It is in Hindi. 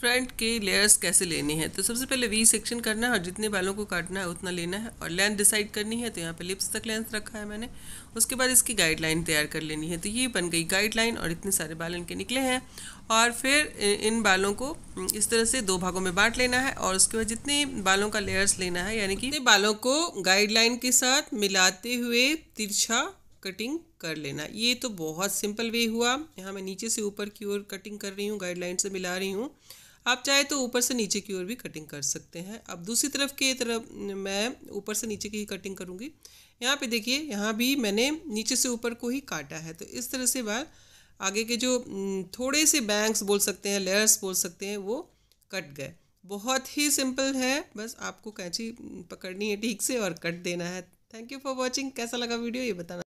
फ्रंट के लेयर्स कैसे लेने हैं तो सबसे पहले वी सेक्शन करना है और जितने बालों को काटना है उतना लेना है और लेंथ डिसाइड करनी है तो यहाँ पे लिप्स तक लेंथ रखा है मैंने उसके बाद इसकी गाइडलाइन तैयार कर लेनी है तो ये बन गई गाइडलाइन और इतने सारे बाल इनके निकले हैं और फिर इन बालों को इस तरह से दो भागों में बांट लेना है और उसके बाद जितने बालों का लेयर्स लेना है यानी कि बालों को गाइडलाइन के साथ मिलाते हुए तिरछा कटिंग कर लेना ये तो बहुत सिंपल वे हुआ यहाँ मैं नीचे से ऊपर की ओर कटिंग कर रही हूँ गाइडलाइन से मिला रही हूँ आप चाहे तो ऊपर से नीचे की ओर भी कटिंग कर सकते हैं अब दूसरी तरफ के तरफ मैं ऊपर से नीचे की ही कटिंग करूँगी यहाँ पे देखिए यहाँ भी मैंने नीचे से ऊपर को ही काटा है तो इस तरह से बार आगे के जो थोड़े से बैंक्स बोल सकते हैं लेयर्स बोल सकते हैं वो कट गए बहुत ही सिंपल है बस आपको कैंची पकड़नी है ठीक से और कट देना है थैंक यू फॉर वॉचिंग कैसा लगा वीडियो ये बताना